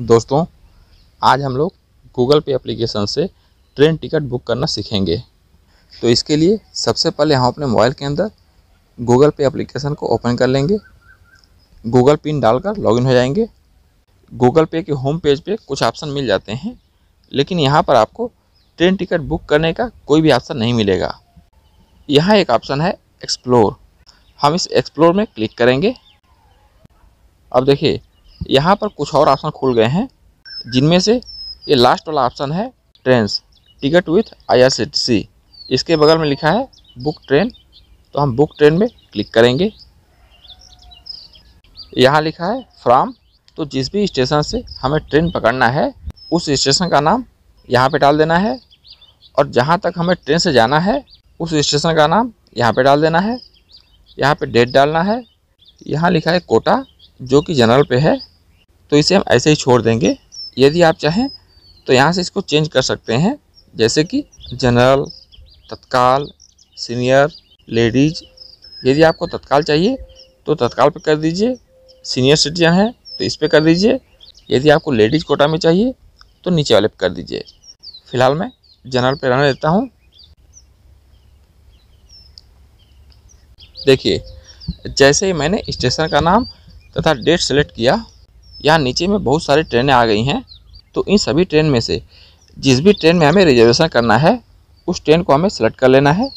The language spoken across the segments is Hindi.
दोस्तों आज हम लोग गूगल पे एप्लीकेशन से ट्रेन टिकट बुक करना सीखेंगे तो इसके लिए सबसे पहले हम अपने मोबाइल के अंदर गूगल पे एप्लीकेशन को ओपन कर लेंगे गूगल पिन डालकर लॉगिन हो जाएंगे गूगल पे के होम पेज पे कुछ ऑप्शन मिल जाते हैं लेकिन यहाँ पर आपको ट्रेन टिकट बुक करने का कोई भी ऑप्शन नहीं मिलेगा यहाँ एक ऑप्शन है एक्सप्लोर हम इस एक्सप्लोर में क्लिक करेंगे अब देखिए यहाँ पर कुछ और ऑप्शन खुल गए हैं जिनमें से ये लास्ट वाला ऑप्शन है ट्रेन टिकट विथ आई इसके बगल में लिखा है बुक ट्रेन तो हम बुक ट्रेन में क्लिक करेंगे यहाँ लिखा है फ्राम तो जिस भी स्टेशन से हमें ट्रेन पकड़ना है उस स्टेशन का नाम यहाँ पे डाल देना है और जहाँ तक हमें ट्रेन से जाना है उस स्टेशन का नाम यहाँ पे डाल देना है यहाँ पे डेट डालना है यहाँ लिखा है कोटा जो कि जनरल पे है तो इसे हम ऐसे ही छोड़ देंगे यदि आप चाहें तो यहाँ से इसको चेंज कर सकते हैं जैसे कि जनरल तत्काल सीनियर लेडीज़ यदि आपको तत्काल चाहिए तो तत्काल पर कर दीजिए सीनियर सिटीजन है तो इस पर कर दीजिए यदि आपको लेडीज़ कोटा में चाहिए तो नीचे वाले पर कर दीजिए फ़िलहाल मैं जनरल पर रहने देता हूँ देखिए जैसे ही मैंने स्टेशन का नाम तथा डेट सेलेक्ट किया यहाँ नीचे में बहुत सारी ट्रेनें आ गई हैं तो इन सभी ट्रेन में से जिस भी ट्रेन में हमें रिजर्वेशन करना है उस ट्रेन को हमें सेलेक्ट कर लेना है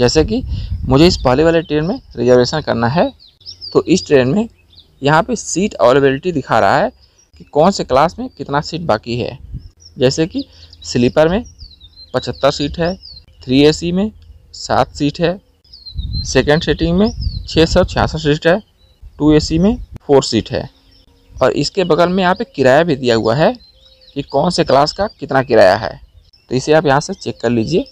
जैसे कि मुझे इस पहले वाले ट्रेन में रिजर्वेशन करना है तो इस ट्रेन में यहाँ पे सीट अवेलेबिलिटी दिखा रहा है कि कौन से क्लास में कितना सीट बाकी है जैसे कि स्लीपर में पचहत्तर सीट है थ्री ए में सात सीट है सेकेंड सीटिंग में छः सौ छियासठ सीट है टू एसी में फोर सीट है और इसके बगल में यहाँ पे किराया भी दिया हुआ है कि कौन से क्लास का कितना किराया है तो इसे आप यहाँ से चेक कर लीजिए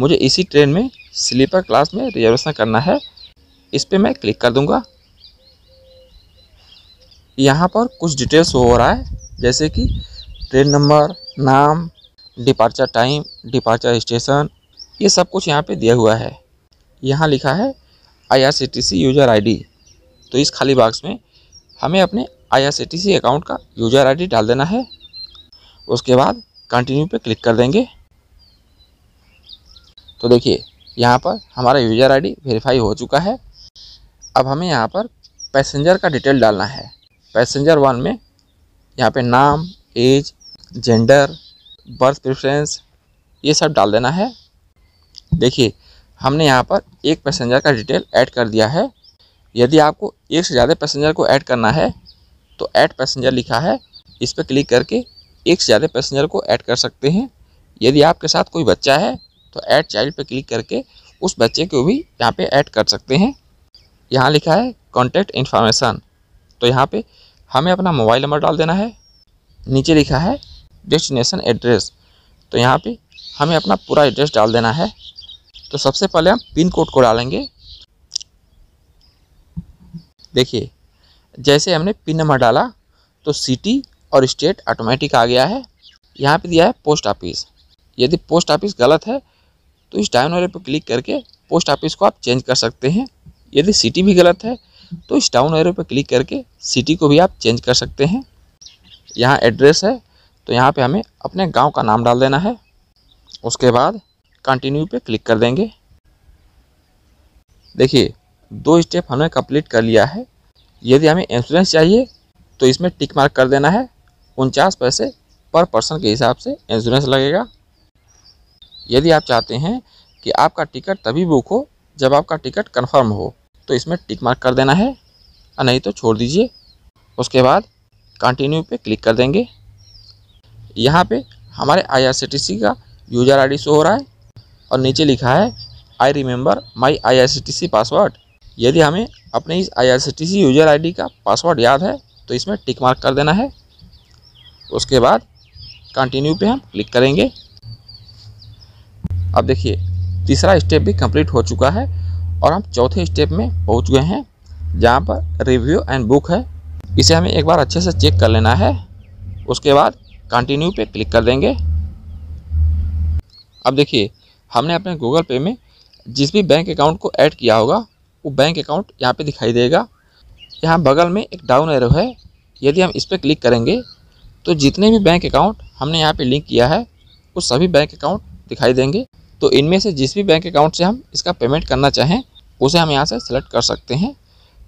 मुझे इसी ट्रेन में स्लीपर क्लास में रिजर्वेशन करना है इस पर मैं क्लिक कर दूँगा यहाँ पर कुछ डिटेल्स हो रहा है जैसे कि ट्रेन नंबर नाम डिपार्चर टाइम डिपार्चर स्टेशन ये सब कुछ यहाँ पे दिया हुआ है यहाँ लिखा है आई यूज़र आईडी तो इस खाली बॉक्स में हमें अपने आई अकाउंट का यूजर आईडी डाल देना है उसके बाद कंटिन्यू पे क्लिक कर देंगे तो देखिए यहाँ पर हमारा यूजर आईडी वेरीफाई हो चुका है अब हमें यहाँ पर पैसेंजर का डिटेल डालना है पैसेंजर वन में यहाँ पे नाम एज जेंडर बर्थ प्रेफरेंस ये सब डाल देना है देखिए हमने यहाँ पर एक पैसेंजर का डिटेल ऐड कर दिया है यदि आपको एक से ज़्यादा पैसेंजर को ऐड करना है तो ऐड पैसेंजर लिखा है इस पर क्लिक करके एक से ज़्यादा पैसेंजर को ऐड कर सकते हैं यदि आपके साथ कोई बच्चा है तो ऐड चाइल्ड पर क्लिक करके उस बच्चे को भी यहाँ पे ऐड कर सकते हैं यहाँ लिखा है कॉन्टैक्ट इन्फॉर्मेशन तो यहाँ पे हमें अपना मोबाइल नंबर डाल देना है नीचे लिखा है डेस्टिनेशन एड्रेस तो यहाँ पे हमें अपना पूरा एड्रेस डाल देना है तो सबसे पहले हम पिन कोड को डालेंगे देखिए जैसे हमने पिन नंबर डाला तो सिटी और स्टेट ऑटोमेटिक आ गया है यहाँ पे दिया है पोस्ट ऑफिस यदि पोस्ट ऑफिस गलत है तो इस डाउन वाले पर क्लिक करके पोस्ट ऑफिस को आप चेंज कर सकते हैं यदि सिटी भी गलत है तो इस डाउन एरो पर क्लिक करके सिटी को भी आप चेंज कर सकते हैं यहाँ एड्रेस है तो यहाँ पे हमें अपने गांव का नाम डाल देना है उसके बाद कंटिन्यू पे क्लिक कर देंगे देखिए दो स्टेप हमने कंप्लीट कर लिया है यदि हमें इंश्योरेंस चाहिए तो इसमें टिक मार्क कर देना है उनचास पैसे पर पर्सन के हिसाब से इंश्योरेंस लगेगा यदि आप चाहते हैं कि आपका टिकट तभी बुक हो जब आपका टिकट कन्फर्म हो तो इसमें टिक मार्क कर देना है और नहीं तो छोड़ दीजिए उसके बाद कंटिन्यू पे क्लिक कर देंगे यहाँ पे हमारे आईआरसीटीसी का यूज़र आईडी शो हो रहा है और नीचे लिखा है I remember my IRCTC password यदि हमें अपने इस आई यूजर आईडी का पासवर्ड याद है तो इसमें टिक मार्क कर देना है उसके बाद कंटिन्यू पे हम क्लिक करेंगे अब देखिए तीसरा स्टेप भी कंप्लीट हो चुका है और हम चौथे स्टेप में पहुंच गए हैं जहां पर रिव्यू एंड बुक है इसे हमें एक बार अच्छे से चेक कर लेना है उसके बाद कंटिन्यू पे क्लिक कर देंगे अब देखिए हमने अपने गूगल पे में जिस भी बैंक अकाउंट को ऐड किया होगा वो बैंक अकाउंट यहाँ पे दिखाई देगा यहाँ बगल में एक डाउन एरो है यदि हम इस पर क्लिक करेंगे तो जितने भी बैंक अकाउंट हमने यहाँ पे लिंक किया है वो सभी बैंक अकाउंट दिखाई देंगे तो इनमें से जिस भी बैंक अकाउंट से हम इसका पेमेंट करना चाहें उसे हम यहाँ से सेलेक्ट कर सकते हैं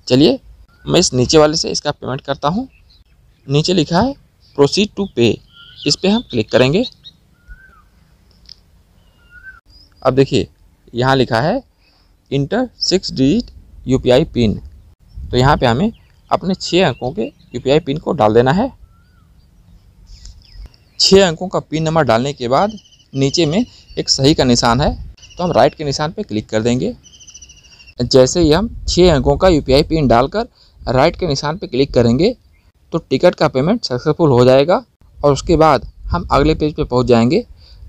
चलिए मैं इस नीचे वाले से इसका पेमेंट करता हूँ नीचे लिखा है प्रोसीड टू पे इस पर हम क्लिक करेंगे अब देखिए यहाँ लिखा है enter six digit U PIN तो यहाँ पे हमें अपने छः अंकों के यू पिन को डाल देना है छः अंकों का पिन नंबर डालने के बाद नीचे में एक सही का निशान है तो हम राइट के निशान पे क्लिक कर देंगे जैसे ही हम छः अंकों का यू पिन डालकर राइट के निशान पे क्लिक करेंगे तो टिकट का पेमेंट सक्सेसफुल हो जाएगा और उसके बाद हम अगले पेज पे पहुँच जाएँगे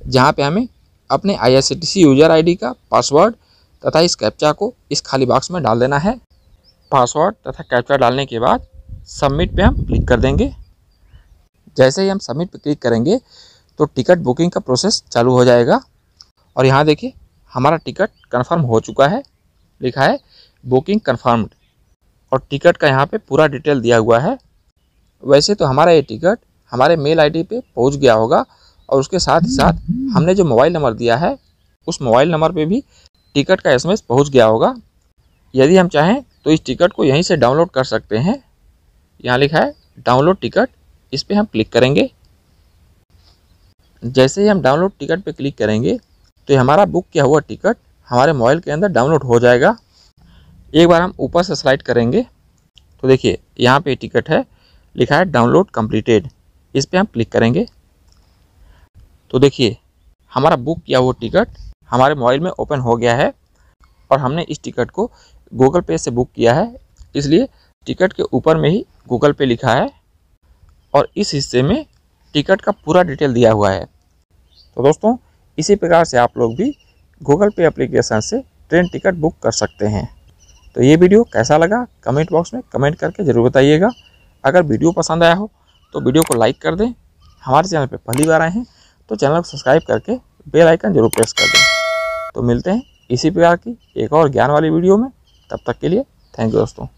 जहाँ पर हमें अपने आई यूज़र आई का पासवर्ड तथा इस कैप्चा को इस खाली बॉक्स में डाल देना है पासवर्ड तथा कैप्चा डालने के बाद सबमिट पे हम क्लिक कर देंगे जैसे ही हम सबमिट पे क्लिक करेंगे तो टिकट बुकिंग का प्रोसेस चालू हो जाएगा और यहाँ देखिए हमारा टिकट कन्फर्म हो चुका है लिखा है बुकिंग कन्फर्म्ड और टिकट का यहाँ पे पूरा डिटेल दिया हुआ है वैसे तो हमारा ये टिकट हमारे मेल आईडी पे पहुँच गया होगा और उसके साथ ही साथ हमने जो मोबाइल नंबर दिया है उस मोबाइल नंबर पे भी टिकट का एसएमएस पहुंच गया होगा यदि हम चाहें तो इस टिकट को यहीं से डाउनलोड कर सकते हैं यहाँ लिखा है डाउनलोड टिकट इस पर हम क्लिक करेंगे जैसे ही हम डाउनलोड टिकट पर क्लिक करेंगे तो हमारा बुक किया हुआ टिकट हमारे मोबाइल के अंदर डाउनलोड हो जाएगा एक बार हम ऊपर से स्लाइड करेंगे तो देखिए यहाँ पे टिकट है लिखा है डाउनलोड कंप्लीटेड इस पर हम क्लिक करेंगे तो देखिए हमारा बुक किया हुआ टिकट हमारे मोबाइल में ओपन हो गया है और हमने इस टिकट को गूगल पे से बुक किया है इसलिए टिकट के ऊपर में ही गूगल पे लिखा है और इस हिस्से में टिकट का पूरा डिटेल दिया हुआ है तो दोस्तों इसी प्रकार से आप लोग भी गूगल पे एप्लीकेशन से ट्रेन टिकट बुक कर सकते हैं तो ये वीडियो कैसा लगा कमेंट बॉक्स में कमेंट करके ज़रूर बताइएगा अगर वीडियो पसंद आया हो तो वीडियो को लाइक कर दें हमारे चैनल पर पहली बार आए हैं तो चैनल को सब्सक्राइब करके बेल आइकन जरूर प्रेस कर दें तो मिलते हैं इसी प्रकार की एक और ज्ञान वाली वीडियो में तब तक के लिए थैंक यू दोस्तों